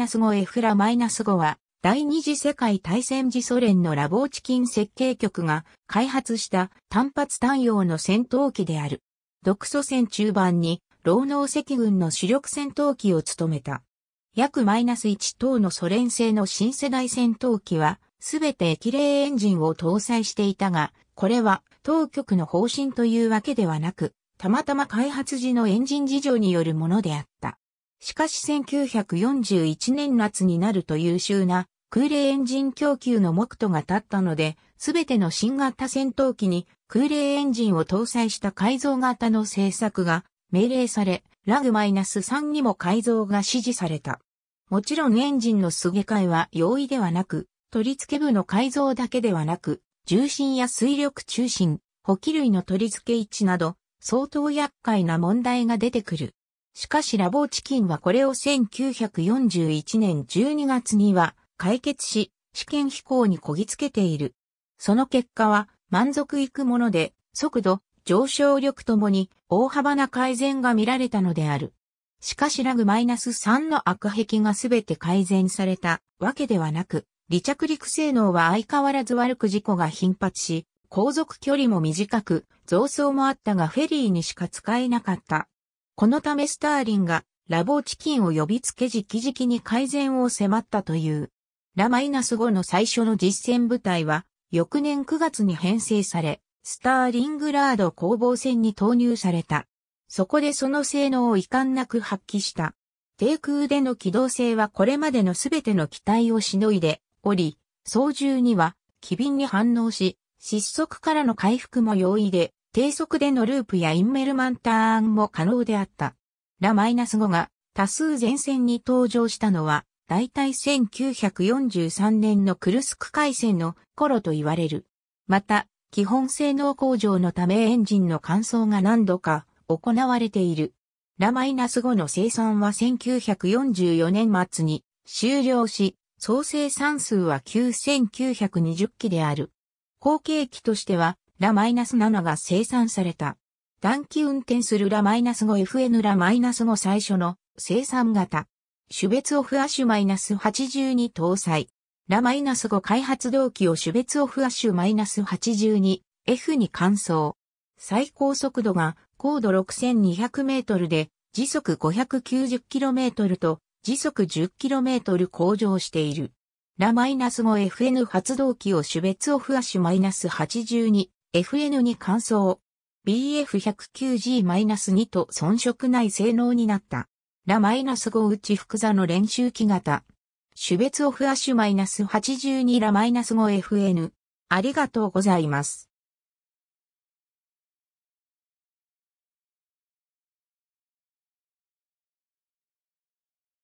5エフラマイナス -5 は、第二次世界大戦時ソ連のラボーチキン設計局が開発した単発単用の戦闘機である。独ソ戦中盤に、労能赤軍の主力戦闘機を務めた。約マイナス1等のソ連製の新世代戦闘機は、すべて液冷エンジンを搭載していたが、これは当局の方針というわけではなく、たまたま開発時のエンジン事情によるものであった。しかし1941年夏になると優秀な空冷エンジン供給の目途が立ったので、すべての新型戦闘機に空冷エンジンを搭載した改造型の製作が命令され、ラグマイナス3にも改造が指示された。もちろんエンジンのすげ替えは容易ではなく、取り付け部の改造だけではなく、重心や水力中心、補給類の取り付け位置など、相当厄介な問題が出てくる。しかしラボーチキンはこれを1941年12月には解決し、試験飛行にこぎつけている。その結果は満足いくもので、速度、上昇力ともに大幅な改善が見られたのである。しかしラグマイナス3の悪壁がすべて改善されたわけではなく、離着陸性能は相変わらず悪く事故が頻発し、航続距離も短く、増装もあったがフェリーにしか使えなかった。このためスターリンがラボチキンを呼びつけ直々に改善を迫ったという。ラマイナス後の最初の実戦部隊は、翌年9月に編成され、スターリングラード攻防戦に投入された。そこでその性能を遺憾なく発揮した。低空での機動性はこれまでのすべての機体をしのいでおり、操縦には機敏に反応し、失速からの回復も容易で、低速でのループやインメルマンターンも可能であった。ラマイナス -5 が多数前線に登場したのは、大体1943年のクルスク海戦の頃と言われる。また、基本性能向上のためエンジンの乾燥が何度か行われている。ラマイナス -5 の生産は1944年末に終了し、総生産数は9920機である。後継機としてはラ -7 が生産された。暖気運転するラ -5FN ラ -5 最初の生産型。種別オフアッシュ -80 に搭載。ラ -5 開発動機を種別オフアッシュ8 2 F に換装。最高速度が高度 6200m で時速 590km と時速 10km 向上している。ラ -5FN 発動機を種別オフアッシュ8 2 FN に換装。BF109G-2 と遜色ない性能になった。ラ -5 内ち複座の練習機型。種別オフアッシュ -82 ラ -5FN。ありがとうございます。